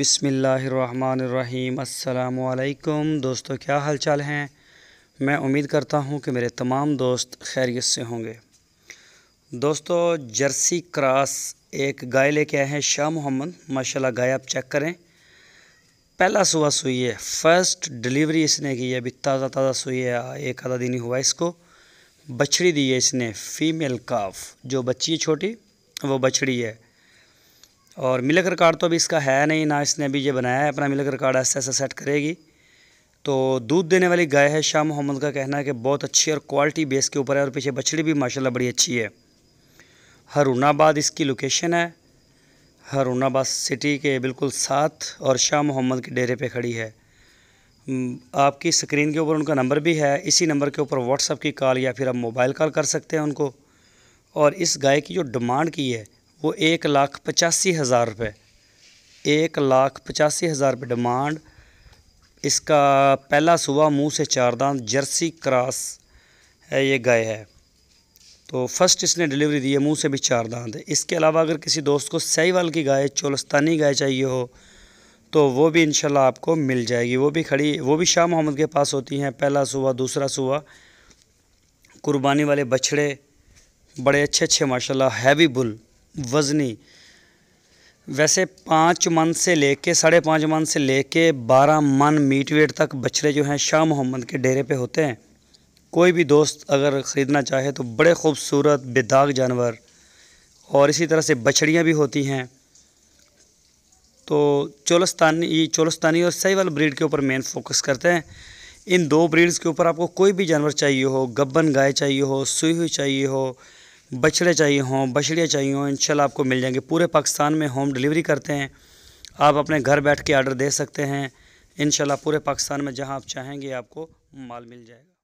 بسم اللہ الرحمن الرحیم السلام علیکم دوستو کیا حال چال ہیں میں امید کرتا ہوں کہ میرے تمام دوست خیریت سے ہوں گے دوستو جرسی کراس ایک گائے لے کے آئے ہیں شاہ محمد ماشاءاللہ گائے آپ چیک کریں پہلا سوہ سوئی ہے فرسٹ ڈلیوری اس نے کی ہے ابھی تازہ تازہ سوئی ہے ایک آدھا دینی ہوا اس کو بچھڑی دی ہے اس نے فیمیل کاف جو بچی ہے چھوٹی وہ بچھڑی ہے اور ملک ریکارڈ تو ابھی اس کا ہے نہیں نہ اس نے ابھی یہ بنایا ہے اپنا ملک ریکارڈ ایسا ایسا سیٹ کرے گی تو دودھ دینے والی گائے ہے شاہ محمد کا کہنا ہے کہ بہت اچھی اور کوالٹی بیس کے اوپر ہے اور پیچھے بچھڑی بھی ماشاءاللہ بڑی اچھی ہے ہرون آباد اس کی لوکیشن ہے ہرون آباد سٹی کے بالکل ساتھ اور شاہ محمد کے ڈیرے پہ کھڑی ہے آپ کی سکرین کے اوپر ان کا نمبر بھی ہے اسی نمبر کے اوپر واٹس ایپ کی کال یا پھر آپ موبائل کال کر سکتے ہیں ان کو اور اس گائے کی جو ڈیمانڈ کی ہے وہ ایک لاکھ پچاسی ہزار روپے ایک لاکھ پچاسی ہزار روپے ڈیمانڈ اس کا پہلا صبح منہ سے چار دان جرسی کراس ہے یہ گائے ہے تو فرسٹ اس نے ڈیلیوری دی ہے منہ سے بھی چار ہے اس کے علاوہ اگر کسی دوست کو سیوال کی گائے چولستانی گائے چاہیے ہو تو وہ بھی انشاءاللہ آپ کو مل جائے گی وہ بھی کھڑی وہ بھی شاہ محمد کے پاس ہوتی ہیں پہلا سوا دوسرا سوا قربانی والے بچھڑے بڑے اچھے اچھے ماشاءاللہ ہیوی بل وزنی ویسے پانچ من سے لے کے ساڑھے پانچ من سے لے کے بارہ من میٹ ویٹ تک بچھڑے جو ہیں شاہ محمد کے ڈیرے پہ ہوتے ہیں کوئی بھی دوست اگر خریدنا چاہے تو بڑے خوبصورت بے داغ جانور اور اسی طرح سے بچڑیاں بھی ہوتی ہیں تو چولستانی یہ چولستانی اور سی وال بریڈ کے اوپر مین فوکس کرتے ہیں ان دو بریڈز کے اوپر آپ کو کوئی بھی جانور چاہیے ہو گبن گائے چاہیے ہو سوئی ہوئی چاہیے ہو بچڑے چاہیے ہوں بچڑیاں چاہیے ہوں انشاءاللہ آپ کو مل جائیں گے پورے پاکستان میں ہوم ڈیلیوری کرتے ہیں آپ اپنے گھر بیٹھ کے آرڈر دے سکتے ہیں انشاءاللہ پورے پاکستان میں جہاں آپ چاہیں گے آپ کو مال مل جائے گا